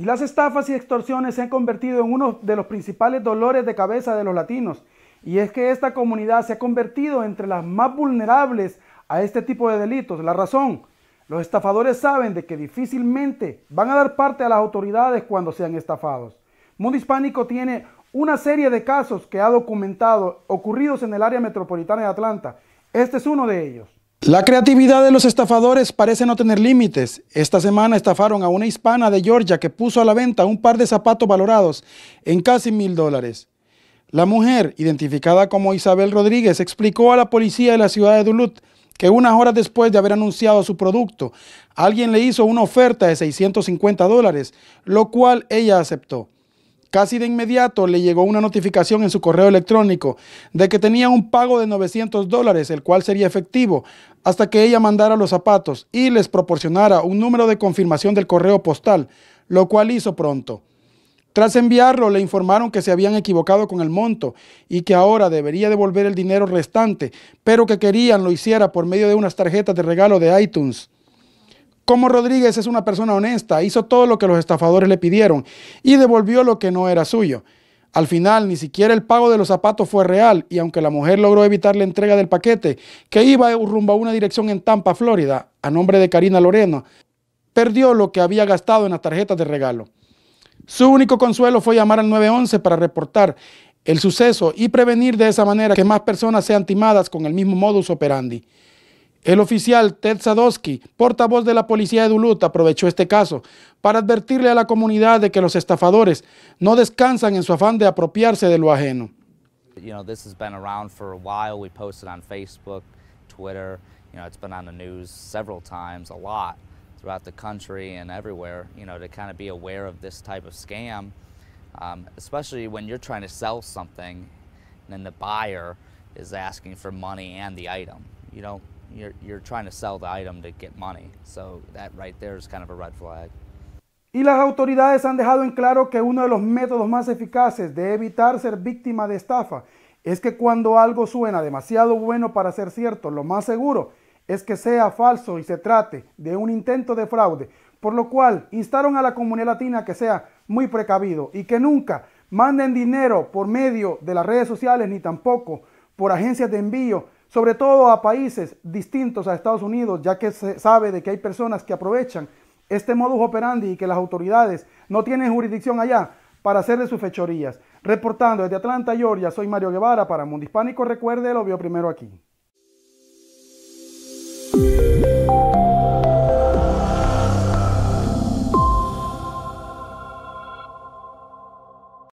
Y las estafas y extorsiones se han convertido en uno de los principales dolores de cabeza de los latinos. Y es que esta comunidad se ha convertido entre las más vulnerables a este tipo de delitos. La razón, los estafadores saben de que difícilmente van a dar parte a las autoridades cuando sean estafados. Mundo Hispánico tiene una serie de casos que ha documentado ocurridos en el área metropolitana de Atlanta. Este es uno de ellos. La creatividad de los estafadores parece no tener límites. Esta semana estafaron a una hispana de Georgia que puso a la venta un par de zapatos valorados en casi mil dólares. La mujer, identificada como Isabel Rodríguez, explicó a la policía de la ciudad de Duluth que unas horas después de haber anunciado su producto, alguien le hizo una oferta de 650 dólares, lo cual ella aceptó. Casi de inmediato le llegó una notificación en su correo electrónico de que tenía un pago de 900 dólares, el cual sería efectivo, hasta que ella mandara los zapatos y les proporcionara un número de confirmación del correo postal, lo cual hizo pronto. Tras enviarlo, le informaron que se habían equivocado con el monto y que ahora debería devolver el dinero restante, pero que querían lo hiciera por medio de unas tarjetas de regalo de iTunes. Como Rodríguez es una persona honesta, hizo todo lo que los estafadores le pidieron y devolvió lo que no era suyo. Al final, ni siquiera el pago de los zapatos fue real y aunque la mujer logró evitar la entrega del paquete, que iba rumbo a una dirección en Tampa, Florida, a nombre de Karina Loreno, perdió lo que había gastado en las tarjetas de regalo. Su único consuelo fue llamar al 911 para reportar el suceso y prevenir de esa manera que más personas sean timadas con el mismo modus operandi. El oficial Ted Sadowski, portavoz de la policía de Duluth, aprovechó este caso para advertirle a la comunidad de que los estafadores no descansan en su afán de apropiarse de lo ajeno. You know, this has been around for a while. We posted on Facebook, Twitter. You know, it's been on the news several times, a lot throughout the country and everywhere. You know, to kind of be aware of this type of scam, um, especially when you're trying to sell something, and then the buyer is asking for money and the item. You know, y las autoridades han dejado en claro que uno de los métodos más eficaces de evitar ser víctima de estafa es que cuando algo suena demasiado bueno para ser cierto, lo más seguro es que sea falso y se trate de un intento de fraude, por lo cual instaron a la comunidad latina que sea muy precavido y que nunca manden dinero por medio de las redes sociales ni tampoco por agencias de envío sobre todo a países distintos a Estados Unidos, ya que se sabe de que hay personas que aprovechan este modus operandi y que las autoridades no tienen jurisdicción allá para hacerle sus fechorías. Reportando desde Atlanta, Georgia, soy Mario Guevara para Mundo Hispánico. Recuerde, lo vio primero aquí.